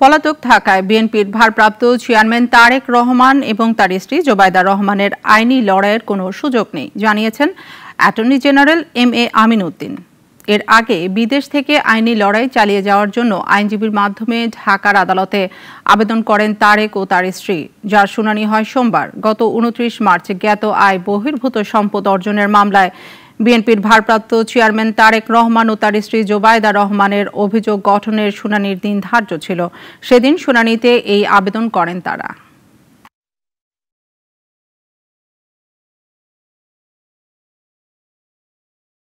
পলাতক থাকায় বিএনপির ভারপ্রাপ্ত চেয়ারম্যান তারেক রহমান এবং তার স্ত্রী জোবায়দা রহমানের আইনি লড়াইয়ের কোনো সুযোগ নেই জানিয়েছেন attorney general M A Amin Uddin এর আগে বিদেশ থেকে আইনি লড়াই চালিয়ে যাওয়ার জন্য আইনজীবীর মাধ্যমে ঢাকার আদালতে আবেদন করেন তারেক ও তার স্ত্রী যার শুনানি হয় সোমবার গত উনত্রিশ মার্চ জ্ঞাত আয় বহির্ভূত সম্পদ অর্জনের মামলায় বিএনপির ভারপ্রাপ্ত চেয়ারম্যান তারেক রহমান ও তার স্ত্রী জোবায়দা রহমানের অভিযোগ গঠনের শুনানির দিন ধার্য ছিল সেদিন শুনানিতে এই আবেদন করেন তারা